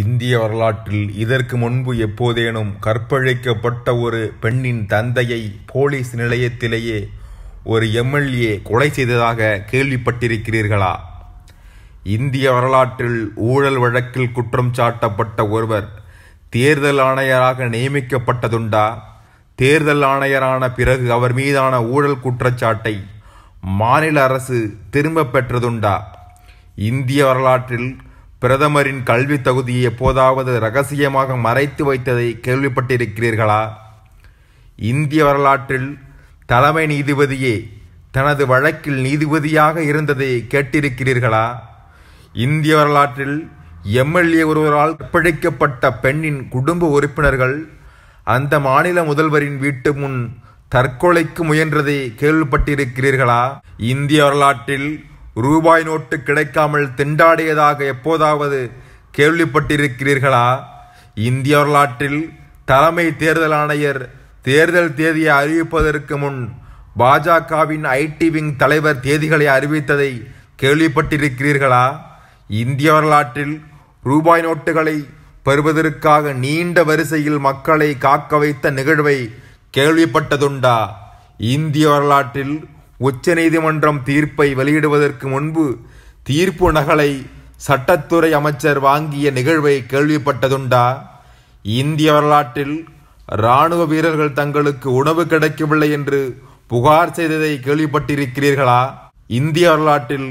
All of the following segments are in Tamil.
இந்திய வரலாற்றில் இதற்கு முன்பு எப்போதேனும் கற்பழிக்கப்பட்ட ஒரு பெண்ணின் தந்தையை போலீஸ் நிலையத்திலேயே ஒரு எம்எல்ஏ கொலை செய்ததாக கேள்விப்பட்டிருக்கிறீர்களா இந்திய வரலாற்றில் ஊழல் வழக்கில் குற்றம் சாட்டப்பட்ட ஒருவர் தேர்தல் ஆணையராக நியமிக்கப்பட்டதுண்டா தேர்தல் ஆணையரான பிறகு அவர் மீதான ஊழல் குற்றச்சாட்டை மாநில அரசு திரும்ப பெற்றதுண்டா இந்திய வரலாற்றில் பிரதமரின் கல்வி தகுதியை எப்போதாவது ரகசியமாக மறைத்து வைத்ததை கேள்விப்பட்டிருக்கிறீர்களா இந்திய வரலாற்றில் தலைமை நீதிபதியே தனது வழக்கில் நீதிபதியாக இருந்ததை கேட்டிருக்கிறீர்களா இந்திய வரலாற்றில் எம்எல்ஏ ஒருவரால் கற்பழிக்கப்பட்ட பெண்ணின் குடும்ப உறுப்பினர்கள் அந்த மாநில முதல்வரின் வீட்டு முன் தற்கொலைக்கு முயன்றதை கேள்விப்பட்டிருக்கிறீர்களா இந்திய வரலாற்றில் ரூபாய் நோட்டு கிடைக்காமல் திண்டாடியதாக எப்போதாவது கேள்விப்பட்டிருக்கிறீர்களா இந்திய வரலாற்றில் தலைமை தேர்தல் ஆணையர் தேர்தல் தேதியை அறிவிப்பதற்கு முன் பாஜகவின் ஐடி விங் தலைவர் தேதிகளை அறிவித்ததை கேள்விப்பட்டிருக்கிறீர்களா இந்திய வரலாற்றில் ரூபாய் நோட்டுகளை பெறுவதற்காக நீண்ட வரிசையில் மக்களை காக்க வைத்த நிகழ்வை கேள்விப்பட்டதுண்டா இந்திய வரலாற்றில் உச்சநீதிமன்றம் தீர்ப்பை வெளியிடுவதற்கு முன்பு தீர்ப்பு நகலை சட்டத்துறை அமைச்சர் வாங்கிய நிகழ்வை கேள்விப்பட்டதுண்டா இந்திய வரலாற்றில் இராணுவ வீரர்கள் தங்களுக்கு உணவு கிடைக்கவில்லை என்று புகார் செய்ததை கேள்விப்பட்டிருக்கிறீர்களா இந்திய வரலாற்றில்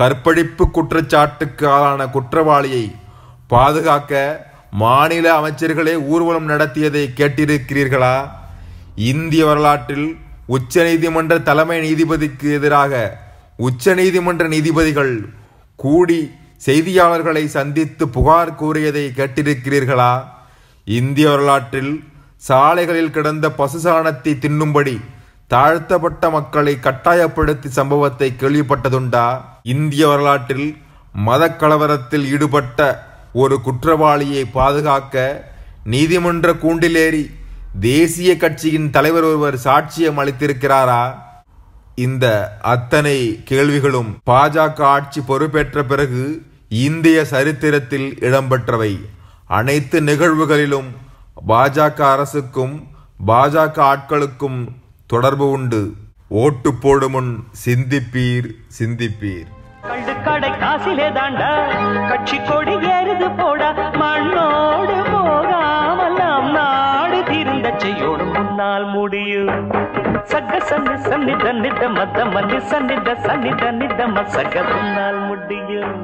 கற்பழிப்பு குற்றச்சாட்டுக்கு ஆளான குற்றவாளியை பாதுகாக்க மாநில அமைச்சர்களே ஊர்வலம் நடத்தியதை கேட்டிருக்கிறீர்களா இந்திய வரலாற்றில் உச்சநீதிமன்ற தலைமை நீதிபதிக்கு எதிராக உச்சநீதிமன்ற நீதிபதிகள் கூடி செய்தியாளர்களை சந்தித்து புகார் கூறியதை கேட்டிருக்கிறீர்களா இந்திய வரலாற்றில் சாலைகளில் கிடந்த பசுசாணத்தை தின்னும்படி தாழ்த்தப்பட்ட மக்களை கட்டாயப்படுத்தி சம்பவத்தை கேள்விப்பட்டதுண்டா இந்திய வரலாற்றில் மத கலவரத்தில் ஈடுபட்ட ஒரு குற்றவாளியை பாதுகாக்க நீதிமன்ற கூண்டிலேறி தேசிய கட்சியின் தலைவர் ஒருவர் சாட்சியம் அளித்திருக்கிறாரா இந்த அத்தனை கேள்விகளும் பாஜக ஆட்சி பொறுப்பேற்ற பிறகு இந்திய சரித்திரத்தில் இடம்பெற்றவை அனைத்து நிகழ்வுகளிலும் பாஜக அரசுக்கும் பாஜக ஆட்களுக்கும் தொடர்பு உண்டு ஓட்டு போடும் முன் சிந்திப்பீர் சிந்திப்பீர் கட்சி கொடி சனி சன்னித நித மத மணி சன்னித சன்னித நித மசக முன்னாள் முடியும்